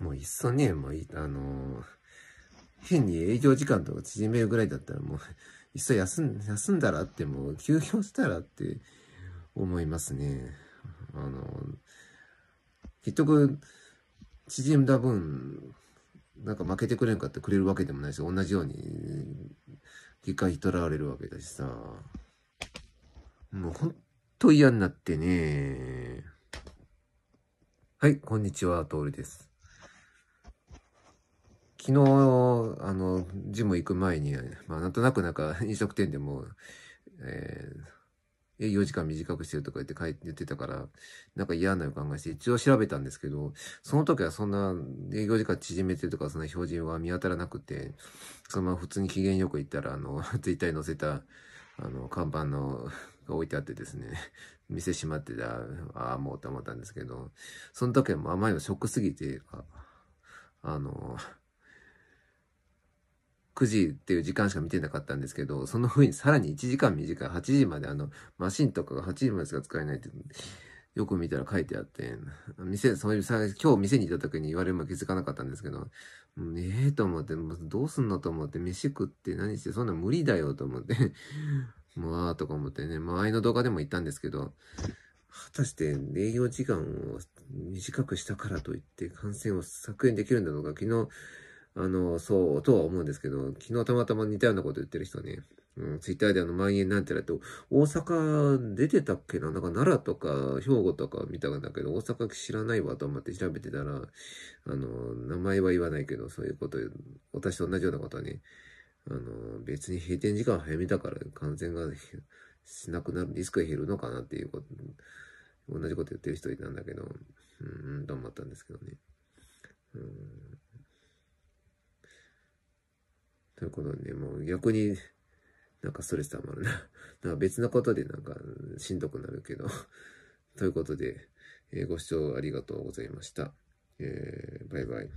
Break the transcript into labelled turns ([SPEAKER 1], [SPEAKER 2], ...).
[SPEAKER 1] もういっそね、もうい、あのー、変に営業時間とか縮めるぐらいだったらもう、いっそ休ん休んだらってもう休業したらって思いますね。あのー、結局、縮んだ分、なんか負けてくれんかってくれるわけでもないし、同じように、結果引っ取られるわけだしさ。もうほんと嫌になってね。はい、こんにちは、トールです。昨日、あの、ジム行く前に、まあ、なんとなくなんか 飲食店でも、えー、営業時間短くしてるとか言って書いててたから、なんか嫌な予感がして、一応調べたんですけど、その時はそんな営業時間縮めてとか、そんな表示は見当たらなくて、そのまま普通に機嫌よく行ったら、あの、ツイッターに載せた、あの、看板の、が置いてあってですね、店閉まってた、ああ、もうと思ったんですけど、その時はもう甘いのショックすぎて、あの、9時っていう時間しか見てなかったんですけど、その上にさらに1時間短い、8時まであの、マシンとかが8時までしか使えないって、よく見たら書いてあって、店、そういう、今日店にいた時に言われるま気づかなかったんですけど、ええー、と思って、どうすんのと思って、飯食って何して、そんな無理だよと思って、ま あ、とか思ってね、前の動画でも言ったんですけど、果たして営業時間を短くしたからといって感染を削減できるんだろうか、昨日、あの、そう、とは思うんですけど、昨日たまたま似たようなこと言ってる人ね、うん、ツイッターであの、蔓延なんてらって、大阪出てたっけななんか奈良とか兵庫とか見たんだけど、大阪知らないわと思って調べてたら、あの、名前は言わないけど、そういうこと、私と同じようなことはね、あの、別に閉店時間早めたから感染がしなくなる、リスクが減るのかなっていうこと、同じこと言ってる人いたんだけど、うん、と思ったんですけどね。うんということで、もう逆になんかストレス溜まるな。なんか別なことでなんかしんどくなるけど。ということで、えー、ご視聴ありがとうございました。えー、バイバイ。